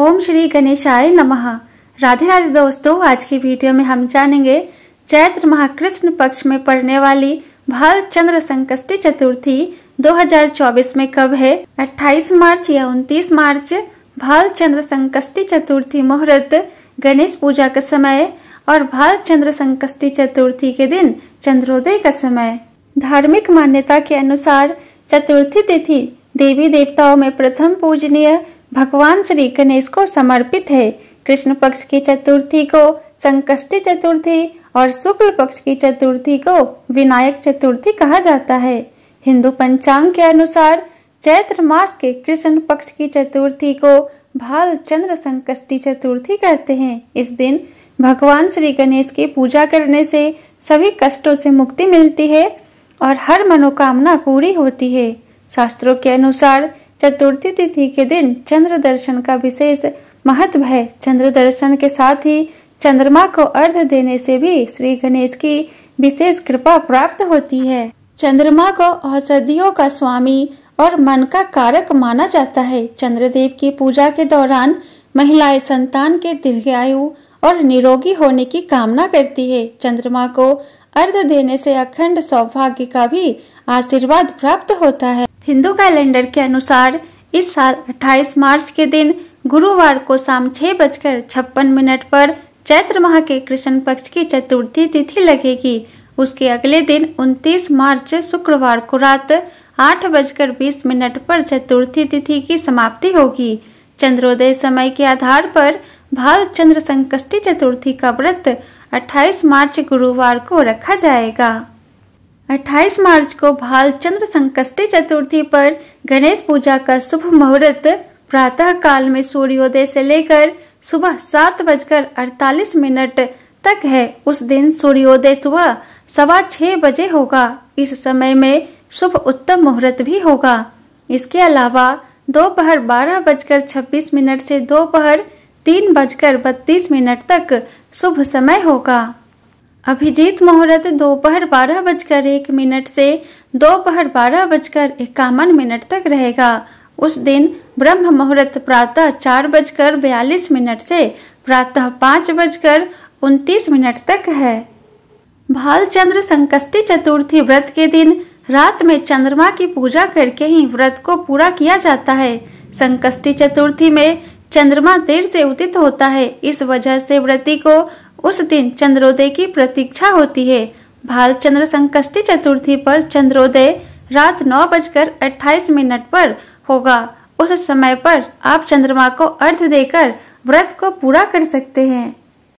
ओम श्री गणेशाय नमः राधे राधे दोस्तों आज की वीडियो में हम जानेंगे चैत्र महाकृष्ण पक्ष में पड़ने वाली भारत चंद्र संकष्टी चतुर्थी 2024 में कब है 28 मार्च या 29 मार्च भारत चंद्र संकष्टी चतुर्थी मुहूर्त गणेश पूजा का समय और भारत चंद्र संकष्टी चतुर्थी के दिन चंद्रोदय का समय धार्मिक मान्यता के अनुसार चतुर्थी तिथि देवी देवताओं में प्रथम पूजनीय भगवान श्री गणेश को समर्पित है कृष्ण पक्ष की चतुर्थी को संकष्टी चतुर्थी और शुक्ल पक्ष की चतुर्थी को विनायक चतुर्थी कहा जाता है हिंदू पंचांग के अनुसार चैत्र मास के कृष्ण पक्ष की चतुर्थी को भाल चंद्र संकष्टी चतुर्थी कहते हैं इस दिन भगवान श्री गणेश की पूजा करने से सभी कष्टों से मुक्ति मिलती है और हर मनोकामना पूरी होती है शास्त्रों के अनुसार चतुर्थी तिथि के दिन चंद्र दर्शन का विशेष महत्व है चंद्र दर्शन के साथ ही चंद्रमा को अर्ध देने से भी श्री गणेश की विशेष कृपा प्राप्त होती है चंद्रमा को औषधियों का स्वामी और मन का कारक माना जाता है चंद्रदेव की पूजा के दौरान महिलाएं संतान के दीर्घायु और निरोगी होने की कामना करती है चंद्रमा को अर्ध देने से अखंड सौभाग्य का भी आशीर्वाद प्राप्त होता है हिंदू कैलेंडर के अनुसार इस साल 28 मार्च के दिन गुरुवार को शाम छह बजकर छप्पन मिनट पर चैत्र माह के कृष्ण पक्ष की चतुर्थी तिथि लगेगी उसके अगले दिन 29 मार्च शुक्रवार को रात आठ बजकर बीस मिनट पर चतुर्थी तिथि की समाप्ति होगी चंद्रोदय समय के आधार पर भाल चंद्र संकष्टी चतुर्थी का व्रत 28 मार्च गुरुवार को रखा जाएगा 28 मार्च को भाल चंद्र संकष्टी चतुर्थी पर गणेश पूजा का शुभ मुहूर्त प्रातः काल में सूर्योदय से लेकर सुबह सात बजकर अड़तालीस मिनट तक है उस दिन सूर्योदय सुबह सवा छह बजे होगा इस समय में शुभ उत्तम मुहूर्त भी होगा इसके अलावा दोपहर बारह बजकर छब्बीस मिनट से दोपहर तीन बजकर बत्तीस मिनट तक शुभ समय होगा अभिजीत मुहूर्त दोपहर बारह बजकर एक मिनट से दोपहर बारह बजकर इक्यावन मिनट तक रहेगा उस दिन ब्रह्म मुहूर्त प्रातः चार बजकर बयालीस मिनट से प्रातः पाँच बजकर उनतीस मिनट तक है भालचंद्र संकष्टी चतुर्थी व्रत के दिन रात में चंद्रमा की पूजा करके ही व्रत को पूरा किया जाता है संकष्टी चतुर्थी में चंद्रमा देर से उदित होता है इस वजह से व्रती को उस दिन चंद्रोदय की प्रतीक्षा होती है भाल चंद्र संकष्टी चतुर्थी पर चंद्रोदय रात नौ बजकर अट्ठाईस मिनट पर होगा उस समय पर आप चंद्रमा को अर्ध देकर व्रत को पूरा कर सकते हैं